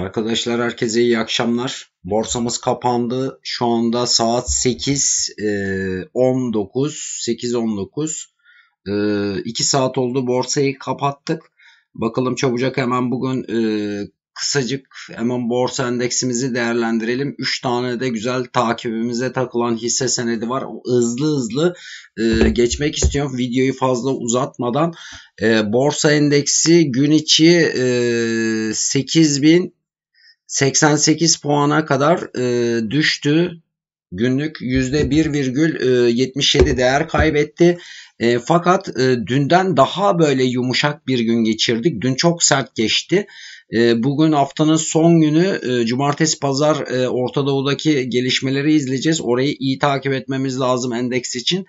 Arkadaşlar herkese iyi akşamlar. Borsamız kapandı. Şu anda saat 8 19 8.19 2 saat oldu borsayı kapattık. Bakalım çabucak hemen bugün e, kısacık hemen borsa endeksimizi değerlendirelim. 3 tane de güzel takibimize takılan hisse senedi var. Hızlı hızlı e, geçmek istiyorum. Videoyu fazla uzatmadan e, borsa endeksi gün içi e, 8000 88 puana kadar e, düştü. Günlük %1,77 e, değer kaybetti. E, fakat e, dünden daha böyle yumuşak bir gün geçirdik. Dün çok sert geçti. E, bugün haftanın son günü e, cumartesi pazar e, Orta Doğu'daki gelişmeleri izleyeceğiz. Orayı iyi takip etmemiz lazım endeks için.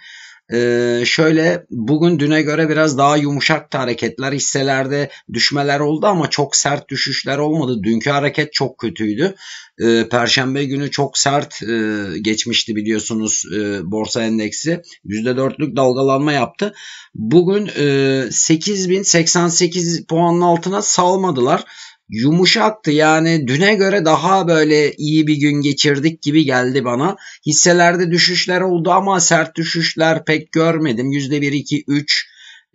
Ee, şöyle bugün düne göre biraz daha yumuşak hareketler hisselerde düşmeler oldu ama çok sert düşüşler olmadı. Dünkü hareket çok kötüydü. Ee, Perşembe günü çok sert e, geçmişti biliyorsunuz e, borsa endeksi. %4'lük dalgalanma yaptı. Bugün e, 8088 puanın altına salmadılar yumuşaktı. Yani düne göre daha böyle iyi bir gün geçirdik gibi geldi bana. Hisselerde düşüşler oldu ama sert düşüşler pek görmedim. %1, 2, 3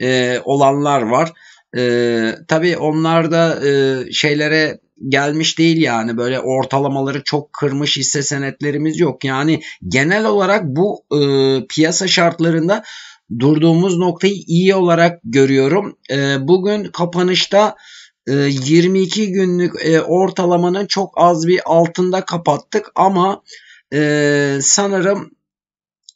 e, olanlar var. E, tabii onlar da e, şeylere gelmiş değil yani böyle ortalamaları çok kırmış hisse senetlerimiz yok. Yani genel olarak bu e, piyasa şartlarında durduğumuz noktayı iyi olarak görüyorum. E, bugün kapanışta 22 ee, günlük e, ortalamanın çok az bir altında kapattık ama e, sanırım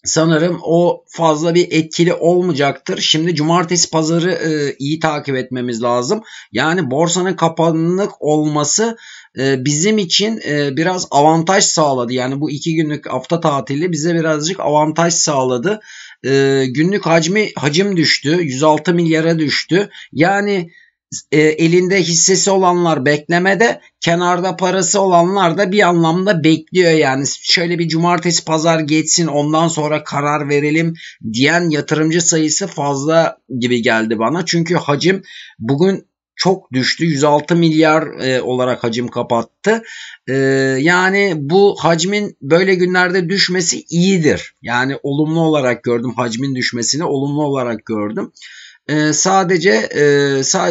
sanırım o fazla bir etkili olmayacaktır. Şimdi cumartesi pazarı e, iyi takip etmemiz lazım. Yani borsanın kapanık olması bizim için biraz avantaj sağladı. Yani bu iki günlük hafta tatili bize birazcık avantaj sağladı. günlük hacmi hacim düştü. 106 milyara düştü. Yani e, elinde hissesi olanlar beklemede, kenarda parası olanlar da bir anlamda bekliyor yani. Şöyle bir cumartesi pazar geçsin ondan sonra karar verelim diyen yatırımcı sayısı fazla gibi geldi bana. Çünkü hacim bugün çok düştü. 106 milyar e, olarak hacim kapattı. E, yani bu hacmin böyle günlerde düşmesi iyidir. Yani olumlu olarak gördüm hacmin düşmesini olumlu olarak gördüm. Ee, sadece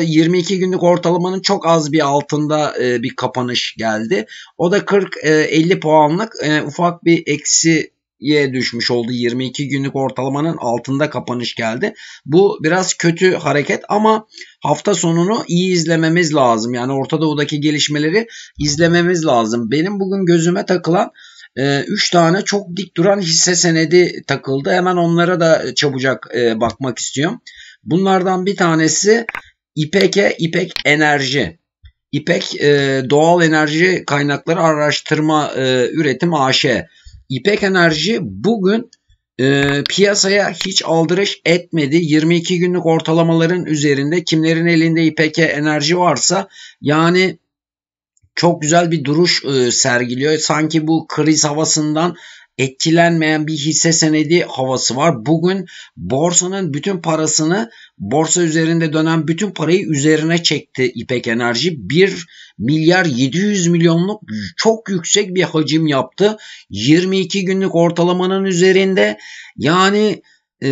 22 e, günlük ortalamanın çok az bir altında e, bir kapanış geldi. O da 40-50 e, puanlık ufak bir eksi ye düşmüş oldu. 22 günlük ortalamanın altında kapanış geldi. Bu biraz kötü hareket ama hafta sonunu iyi izlememiz lazım. Yani Orta Doğu'daki gelişmeleri izlememiz lazım. Benim bugün gözüme takılan 3 tane çok dik duran hisse senedi takıldı. Hemen onlara da çabucak bakmak istiyorum. Bunlardan bir tanesi İpek'e İpek Enerji. İpek e, Doğal Enerji Kaynakları Araştırma e, Üretim AŞ. İpek Enerji bugün e, piyasaya hiç aldırış etmedi. 22 günlük ortalamaların üzerinde kimlerin elinde İpek'e enerji varsa yani çok güzel bir duruş e, sergiliyor. Sanki bu kriz havasından etkilenmeyen bir hisse senedi havası var. Bugün borsanın bütün parasını borsa üzerinde dönen bütün parayı üzerine çekti İpek Enerji. 1 milyar 700 milyonluk çok yüksek bir hacim yaptı. 22 günlük ortalamanın üzerinde yani e,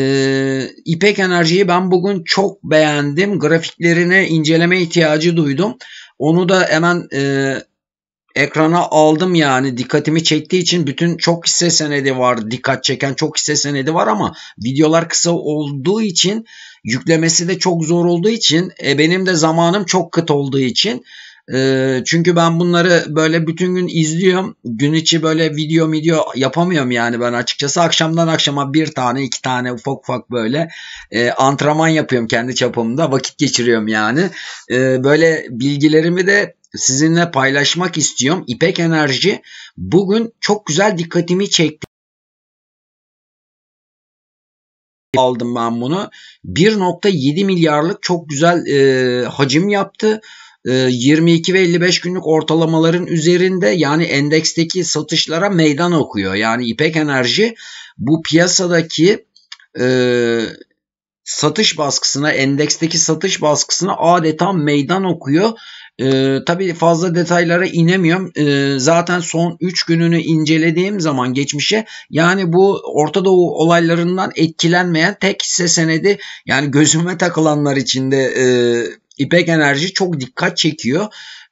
İpek Enerji'yi ben bugün çok beğendim. Grafiklerine inceleme ihtiyacı duydum. Onu da hemen e, ekrana aldım yani dikkatimi çektiği için bütün çok hisse senedi var. Dikkat çeken çok hisse senedi var ama videolar kısa olduğu için yüklemesi de çok zor olduğu için e, benim de zamanım çok kıt olduğu için e, çünkü ben bunları böyle bütün gün izliyorum. Gün içi böyle video video yapamıyorum yani ben açıkçası. Akşamdan akşama bir tane iki tane ufak ufak böyle e, antrenman yapıyorum kendi çapımda. Vakit geçiriyorum yani. E, böyle bilgilerimi de sizinle paylaşmak istiyorum. İpek Enerji bugün çok güzel dikkatimi çekti. aldım ben bunu. 1.7 milyarlık çok güzel e, hacim yaptı. 22 e, ve 55 günlük ortalamaların üzerinde yani endeksteki satışlara meydan okuyor. Yani İpek Enerji bu piyasadaki e, satış baskısına, endeksteki satış baskısına adeta meydan okuyor e, tabii fazla detaylara inemiyorum. E, zaten son 3 gününü incelediğim zaman geçmişe yani bu Orta Doğu olaylarından etkilenmeyen tek hisse senedi yani gözüme takılanlar içinde e, İpek Enerji çok dikkat çekiyor.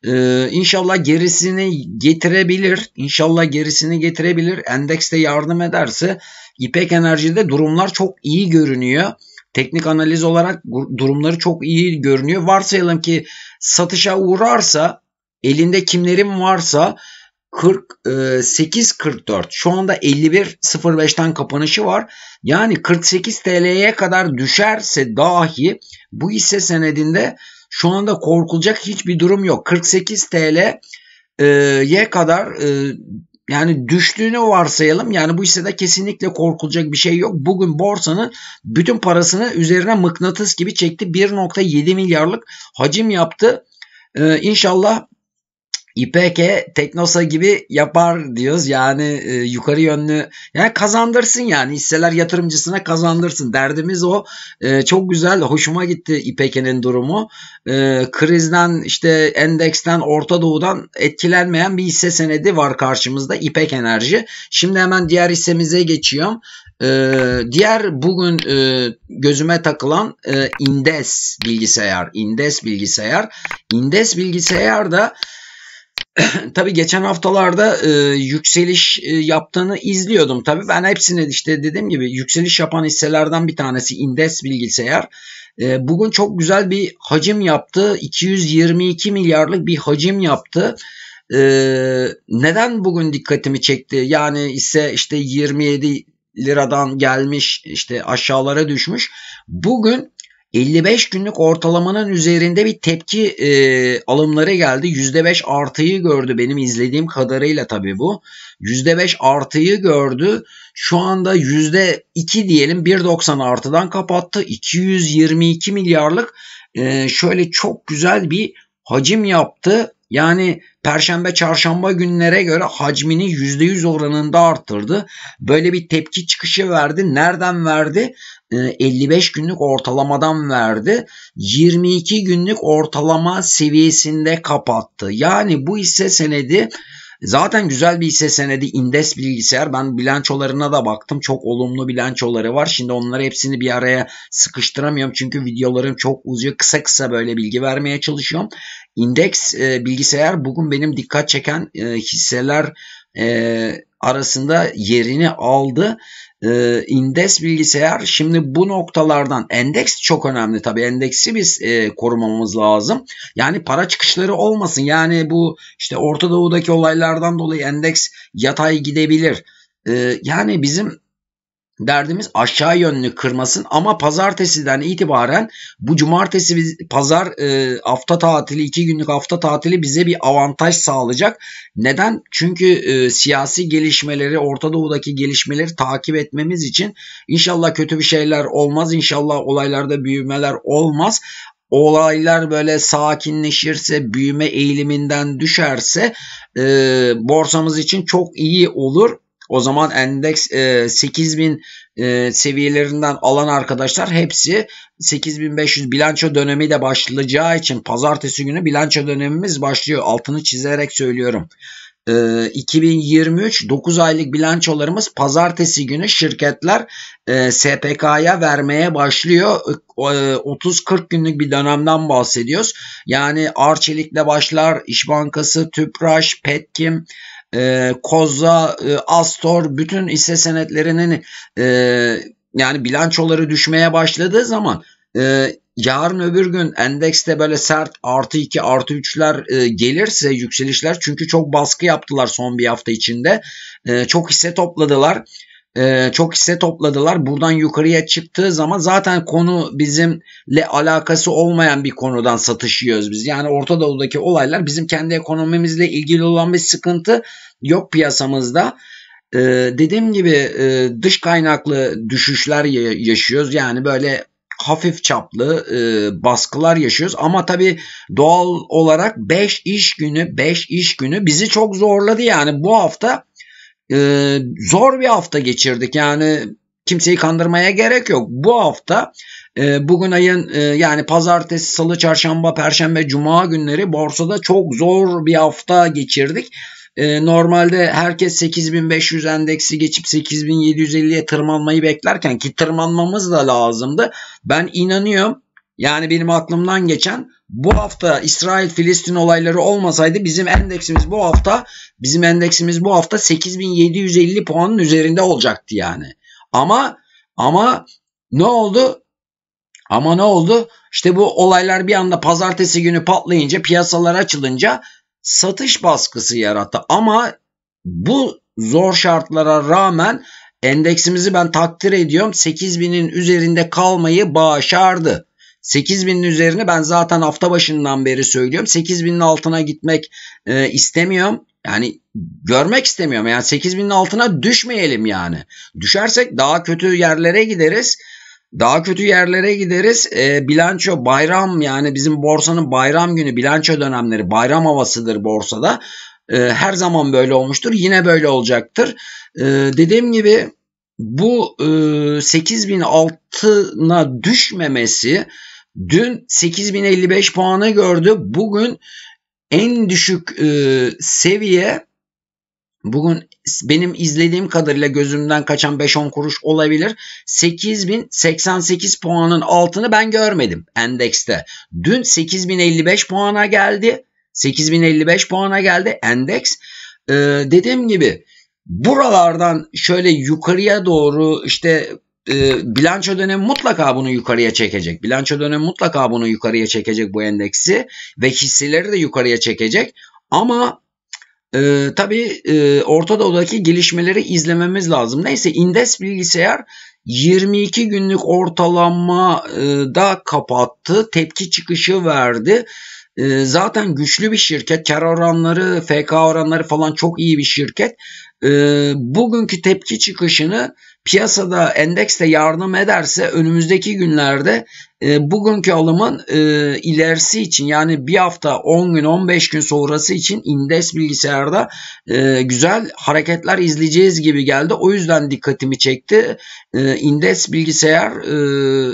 Ee, inşallah gerisini getirebilir. İnşallah gerisini getirebilir. Endekste yardım ederse İpek Enerji'de durumlar çok iyi görünüyor teknik analiz olarak durumları çok iyi görünüyor. Varsayalım ki satışa uğrarsa elinde kimlerin varsa 48-44. E, şu anda 51.05'ten kapanışı var. Yani 48 TL'ye kadar düşerse dahi bu hisse senedinde şu anda korkulacak hiçbir durum yok. 48 TL'ye e, kadar e, yani düştüğünü varsayalım. Yani bu hissede kesinlikle korkulacak bir şey yok. Bugün borsanın bütün parasını üzerine mıknatıs gibi çekti. 1.7 milyarlık hacim yaptı. Ee, inşallah İpeke, Teknosa gibi yapar diyoruz. Yani e, yukarı yönlü yani kazandırsın yani hisseler yatırımcısına kazandırsın. Derdimiz o. E, çok güzel, hoşuma gitti İpeke'nin durumu. E, krizden işte endeksten, Orta Doğu'dan etkilenmeyen bir hisse senedi var karşımızda İpek Enerji. Şimdi hemen diğer hissemize geçiyorum. Ee, diğer bugün e, gözüme takılan e, Indes bilgisayar. Indes bilgisayar. Indes bilgisayar da Tabi geçen haftalarda e, yükseliş e, yaptığını izliyordum. Tabi ben hepsini işte dediğim gibi yükseliş yapan hisselerden bir tanesi Indes bilgisayar. E, bugün çok güzel bir hacim yaptı. 222 milyarlık bir hacim yaptı. E, neden bugün dikkatimi çekti? Yani ise işte 27 liradan gelmiş işte aşağılara düşmüş. Bugün 55 günlük ortalamanın üzerinde bir tepki e, alımları geldi. %5 artıyı gördü benim izlediğim kadarıyla tabii bu. %5 artıyı gördü. Şu anda %2 diyelim 1.90 artıdan kapattı. 222 milyarlık e, şöyle çok güzel bir hacim yaptı. Yani perşembe çarşamba günlere göre hacmini %100 oranında arttırdı. Böyle bir tepki çıkışı verdi. Nereden verdi? 55 e, günlük ortalamadan verdi. 22 günlük ortalama seviyesinde kapattı. Yani bu hisse senedi Zaten güzel bir hisse senedi Indes bilgisayar. Ben bilançolarına da baktım. Çok olumlu bilançoları var. Şimdi onları hepsini bir araya sıkıştıramıyorum. Çünkü videolarım çok uzuyor. Kısa kısa böyle bilgi vermeye çalışıyorum. Index e, bilgisayar bugün benim dikkat çeken e, hisseler e, arasında yerini aldı e, indes bilgisayar şimdi bu noktalardan endeks çok önemli tabi endeksi biz e, korumamız lazım. Yani para çıkışları olmasın yani bu işte Orta Doğu'daki olaylardan dolayı endeks yatay gidebilir. E, yani bizim derdimiz aşağı yönlü kırmasın ama pazartesiden itibaren bu cumartesi biz, pazar e, hafta tatili iki günlük hafta tatili bize bir avantaj sağlayacak. Neden? Çünkü e, siyasi gelişmeleri Orta Doğu'daki gelişmeleri takip etmemiz için inşallah kötü bir şeyler olmaz. inşallah olaylarda büyümeler olmaz olaylar böyle sakinleşirse, büyüme eğiliminden düşerse e, borsamız için çok iyi olur. O zaman endeks e, 8000 e, seviyelerinden alan arkadaşlar hepsi 8500 bilanço dönemi de başlayacağı için pazartesi günü bilanço dönemimiz başlıyor. Altını çizerek söylüyorum. E, 2023 9 aylık bilançolarımız pazartesi günü şirketler e, SPK'ya vermeye başlıyor. E, 30-40 e, günlük bir dönemden bahsediyoruz. Yani Arçelik'le başlar, İş Bankası, Tüpraş, Petkim, e, Kozza, e, Astor bütün hisse senetlerinin e, yani bilançoları düşmeye başladığı zaman e, yarın öbür gün endekste böyle sert artı 2 artı 3'ler e, gelirse yükselişler çünkü çok baskı yaptılar son bir hafta içinde e, çok hisse topladılar e, çok hisse topladılar buradan yukarıya çıktığı zaman zaten konu bizimle alakası olmayan bir konudan satış yiyoruz biz yani Orta Doğu'daki olaylar bizim kendi ekonomimizle ilgili olan bir sıkıntı yok piyasamızda. E, dediğim gibi e, dış kaynaklı düşüşler yaşıyoruz. Yani böyle hafif çaplı e, baskılar yaşıyoruz ama tabi doğal olarak 5 iş günü 5 iş günü bizi çok zorladı yani bu hafta e, zor bir hafta geçirdik yani kimseyi kandırmaya gerek yok bu hafta e, bugün ayın e, yani pazartesi salı çarşamba perşembe cuma günleri borsada çok zor bir hafta geçirdik ee, normalde herkes 8500 endeksi geçip 8750'ye tırmanmayı beklerken ki tırmanmamız da lazımdı. Ben inanıyorum yani benim aklımdan geçen bu hafta İsrail-Filistin olayları olmasaydı bizim endeksimiz bu hafta bizim endeksimiz bu hafta 8750 puanın üzerinde olacaktı yani. Ama ama ne oldu? Ama ne oldu? İşte bu olaylar bir anda pazartesi günü patlayınca piyasalar açılınca satış baskısı yarattı. Ama bu zor şartlara rağmen endeksimizi ben takdir ediyorum 8000'in üzerinde kalmayı başardı. 8000'in üzerine ben zaten hafta başından beri söylüyorum. 8000'in altına gitmek e, istemiyorum. Yani görmek istemiyorum. Yani 8000'in altına düşmeyelim yani. Düşersek daha kötü yerlere gideriz. Daha kötü yerlere gideriz. E, bilanço bayram yani bizim borsanın bayram günü bilanço dönemleri bayram havasıdır borsada. E, her zaman böyle olmuştur. Yine böyle olacaktır. E, dediğim gibi bu e, 8000 altına düşmemesi dün 8055 puanı gördü. Bugün en düşük e, seviye Bugün benim izlediğim kadarıyla gözümden kaçan 5-10 kuruş olabilir. 8088 puanın altını ben görmedim endekste. Dün 8055 puana geldi. 8055 puana geldi endeks. Ee, dediğim gibi buralardan şöyle yukarıya doğru işte e, bilanço dönemi mutlaka bunu yukarıya çekecek. Bilanço dönemi mutlaka bunu yukarıya çekecek bu endeksi ve hisseleri de yukarıya çekecek. Ama e, tabii e, Orta Doğu'daki gelişmeleri izlememiz lazım. Neyse Indes bilgisayar 22 günlük ortalama e, da kapattı. Tepki çıkışı verdi. E, zaten güçlü bir şirket. Kar oranları, FK oranları falan çok iyi bir şirket. E, bugünkü tepki çıkışını piyasada endekste yardım ederse önümüzdeki günlerde e, bugünkü alımın e, ilerisi için yani bir hafta 10 gün 15 gün sonrası için indes bilgisayarda e, güzel hareketler izleyeceğiz gibi geldi. O yüzden dikkatimi çekti. E, indes bilgisayar e,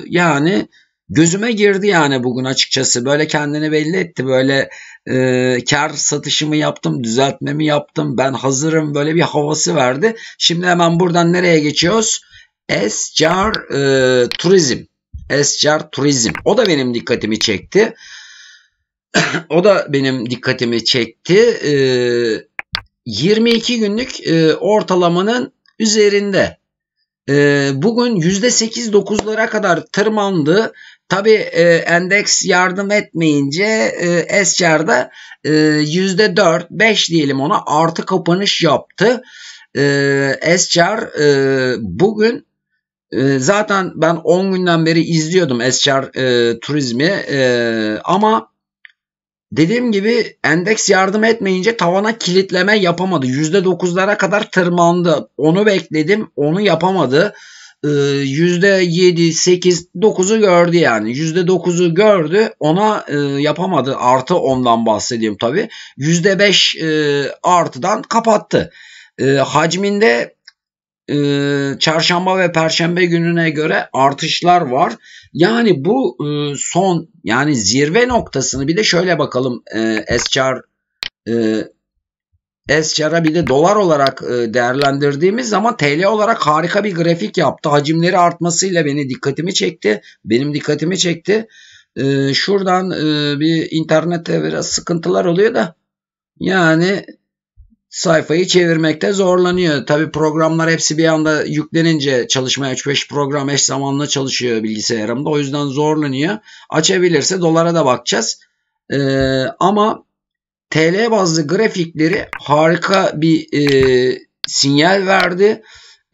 yani gözüme girdi yani bugün açıkçası. Böyle kendini belli etti. Böyle e, kar satışımı yaptım, düzeltmemi yaptım, ben hazırım böyle bir havası verdi. Şimdi hemen buradan nereye geçiyoruz? Escar e, Turizm. Escar Turizm. O da benim dikkatimi çekti. o da benim dikkatimi çekti. E, ee, 22 günlük e, ortalamanın üzerinde. E, bugün %8-9'lara kadar tırmandı. Tabi e, endeks yardım etmeyince e, SCR'da e, %4-5 diyelim ona artı kapanış yaptı. E, ee, SCR e, bugün ee, zaten ben 10 günden beri izliyordum SCR e, turizmi e, ama dediğim gibi endeks yardım etmeyince tavana kilitleme yapamadı. %9'lara kadar tırmandı. Onu bekledim onu yapamadı. E, %7, 8, 9'u gördü yani. %9'u gördü ona e, yapamadı. Artı ondan bahsediyorum tabii. %5 e, artıdan kapattı. E, hacminde ee, çarşamba ve perşembe gününe göre artışlar var. Yani bu e, son yani zirve noktasını bir de şöyle bakalım e, SCR e, SCR'a bir de dolar olarak e, değerlendirdiğimiz zaman TL olarak harika bir grafik yaptı. Hacimleri artmasıyla beni dikkatimi çekti. Benim dikkatimi çekti. E, şuradan bir internette biraz sıkıntılar oluyor da yani sayfayı çevirmekte zorlanıyor. Tabi programlar hepsi bir anda yüklenince çalışmaya 3-5 program eş zamanlı çalışıyor bilgisayarımda. O yüzden zorlanıyor. Açabilirse dolara da bakacağız. Ee, ama TL bazlı grafikleri harika bir e, sinyal verdi.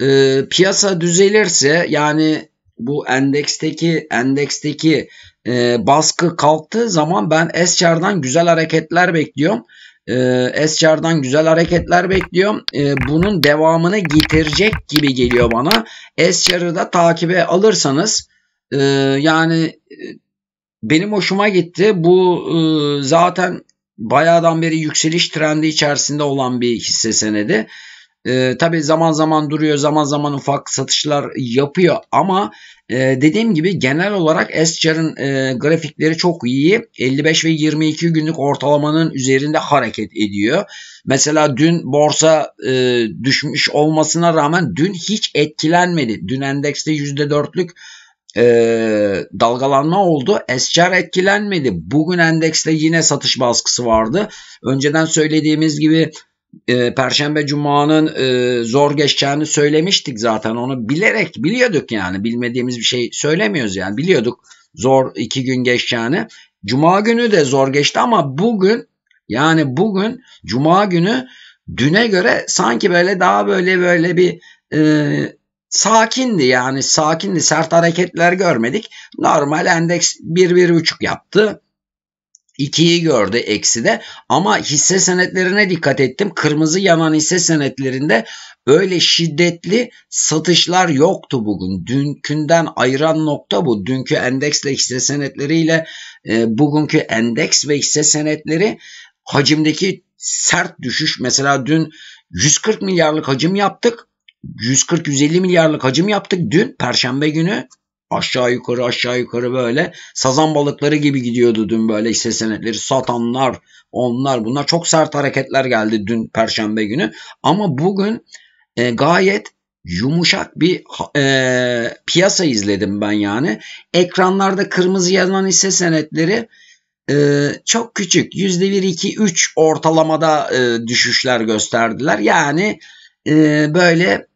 E, piyasa düzelirse yani bu endeksteki endeksteki e, baskı kalktığı zaman ben S-Char'dan güzel hareketler bekliyorum e, güzel hareketler bekliyor. Ee, bunun devamını getirecek gibi geliyor bana. SCR'ı da takibe alırsanız e, yani e, benim hoşuma gitti. Bu e, zaten bayağıdan beri yükseliş trendi içerisinde olan bir hisse senedi. E, tabii zaman zaman duruyor, zaman zaman ufak satışlar yapıyor ama e, dediğim gibi genel olarak Escher'ın e, grafikleri çok iyi. 55 ve 22 günlük ortalamanın üzerinde hareket ediyor. Mesela dün borsa e, düşmüş olmasına rağmen dün hiç etkilenmedi. Dün endekste %4'lük e, dalgalanma oldu. Esçer etkilenmedi. Bugün endekste yine satış baskısı vardı. Önceden söylediğimiz gibi e, Perşembe Cuma'nın e, zor geçeceğini söylemiştik zaten. Onu bilerek biliyorduk yani. Bilmediğimiz bir şey söylemiyoruz yani. Biliyorduk zor iki gün geçeceğini. Cuma günü de zor geçti ama bugün yani bugün Cuma günü düne göre sanki böyle daha böyle böyle bir e, sakindi yani sakindi sert hareketler görmedik. Normal endeks 1-1.5 yaptı. 2'yi gördü eksi de ama hisse senetlerine dikkat ettim. Kırmızı yanan hisse senetlerinde öyle şiddetli satışlar yoktu bugün. Dünkünden ayıran nokta bu. Dünkü endeksle hisse senetleriyle e, bugünkü endeks ve hisse senetleri hacimdeki sert düşüş. Mesela dün 140 milyarlık hacim yaptık. 140-150 milyarlık hacim yaptık dün perşembe günü aşağı yukarı aşağı yukarı böyle sazan balıkları gibi gidiyordu dün böyle hisse senetleri satanlar onlar bunlar çok sert hareketler geldi dün perşembe günü ama bugün e, gayet yumuşak bir e, piyasa izledim ben yani ekranlarda kırmızı yazan hisse senetleri ee, çok küçük yüzde bir iki üç ortalamada e, düşüşler gösterdiler. Yani e, böyle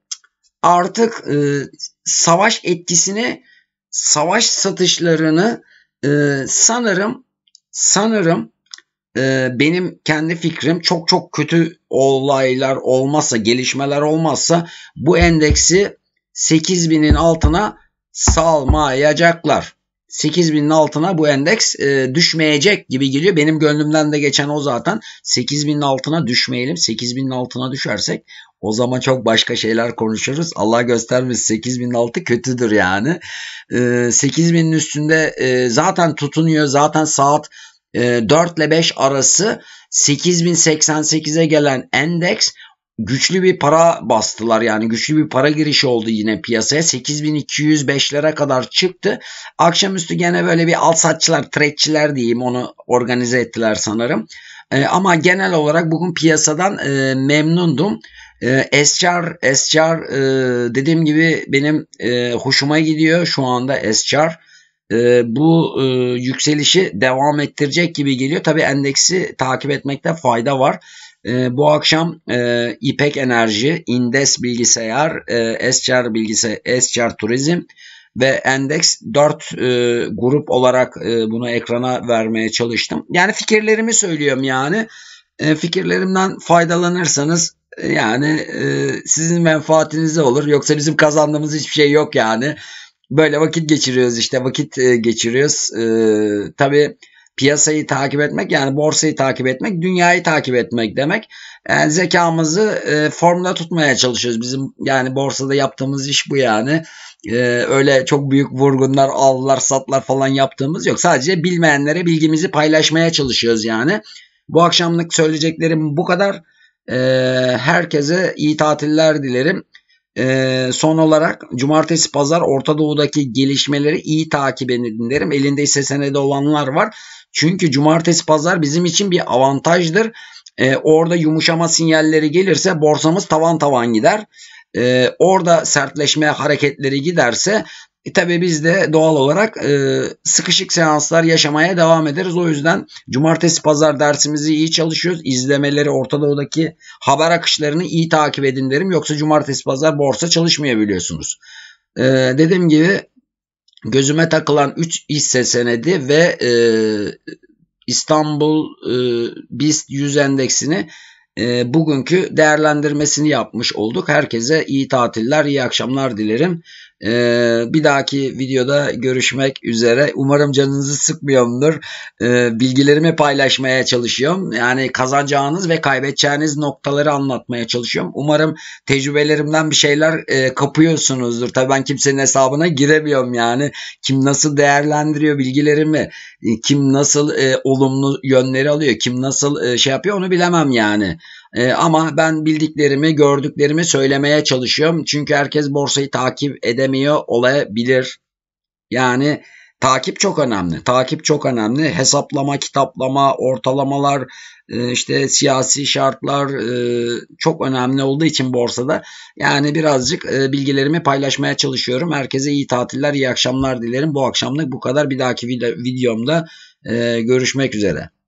artık e, savaş etkisini savaş satışlarını e, sanırım sanırım e, benim kendi fikrim çok çok kötü olaylar olmazsa gelişmeler olmazsa bu endeksi 8000'in altına salmayacaklar. 8000'in altına bu endeks e, düşmeyecek gibi geliyor. Benim gönlümden de geçen o zaten. 8000'in altına düşmeyelim. 8000'in altına düşersek o zaman çok başka şeyler konuşuruz. Allah göstermiş 8006 kötüdür yani. Ee, e, 8000'in üstünde zaten tutunuyor. Zaten saat e, 4 ile 5 arası 8088'e gelen endeks güçlü bir para bastılar yani güçlü bir para girişi oldu yine piyasaya 8205'lere kadar çıktı akşamüstü gene böyle bir al satçılar tradeçiler diyeyim onu organize ettiler sanırım e, ama genel olarak bugün piyasadan e, memnundum ee, e, SCR, dediğim gibi benim e, hoşuma gidiyor şu anda SCR. E, bu e, yükselişi devam ettirecek gibi geliyor. Tabi endeksi takip etmekte fayda var. bu akşam İpek Enerji, Indes Bilgisayar, e, SCR, bilgise, Turizm ve Endeks 4 grup olarak bunu ekrana vermeye çalıştım. Yani fikirlerimi söylüyorum yani. E, fikirlerimden faydalanırsanız e, yani e, sizin menfaatinize olur. Yoksa bizim kazandığımız hiçbir şey yok yani. Böyle vakit geçiriyoruz işte vakit e, geçiriyoruz. E, tabii piyasayı takip etmek yani borsayı takip etmek dünyayı takip etmek demek. Yani zekamızı e, formda tutmaya çalışıyoruz. Bizim yani borsada yaptığımız iş bu yani. E, öyle çok büyük vurgunlar, allar, satlar falan yaptığımız yok. Sadece bilmeyenlere bilgimizi paylaşmaya çalışıyoruz yani. Bu akşamlık söyleyeceklerim bu kadar. Ee, herkese iyi tatiller dilerim. Ee, son olarak cumartesi pazar Orta Doğu'daki gelişmeleri iyi takip edin derim. Elinde hisse senedi olanlar var. Çünkü cumartesi pazar bizim için bir avantajdır. Ee, orada yumuşama sinyalleri gelirse borsamız tavan tavan gider. E, orada sertleşme hareketleri giderse e tabi biz de doğal olarak e, sıkışık seanslar yaşamaya devam ederiz. O yüzden cumartesi pazar dersimizi iyi çalışıyoruz. İzlemeleri Orta Doğu'daki haber akışlarını iyi takip edin derim. Yoksa cumartesi pazar borsa çalışmayabiliyorsunuz. E, dediğim gibi gözüme takılan 3 hisse senedi ve e, İstanbul e, BIST 100 endeksini e, bugünkü değerlendirmesini yapmış olduk. Herkese iyi tatiller, iyi akşamlar dilerim. Ee, bir dahaki videoda görüşmek üzere. Umarım canınızı sıkmıyorumdur. Ee, bilgilerimi paylaşmaya çalışıyorum. Yani kazanacağınız ve kaybedeceğiniz noktaları anlatmaya çalışıyorum. Umarım tecrübelerimden bir şeyler e, kapıyorsunuzdur. Tabii ben kimsenin hesabına giremiyorum yani. Kim nasıl değerlendiriyor bilgilerimi, kim nasıl e, olumlu yönleri alıyor, kim nasıl e, şey yapıyor onu bilemem yani. E, ama ben bildiklerimi, gördüklerimi söylemeye çalışıyorum. Çünkü herkes borsayı takip edemiyor olabilir. Yani takip çok önemli. Takip çok önemli. Hesaplama, kitaplama, ortalamalar, e, işte siyasi şartlar e, çok önemli olduğu için borsada. Yani birazcık e, bilgilerimi paylaşmaya çalışıyorum. Herkese iyi tatiller, iyi akşamlar dilerim. Bu akşamlık bu kadar. Bir dahaki videomda görüşmek üzere.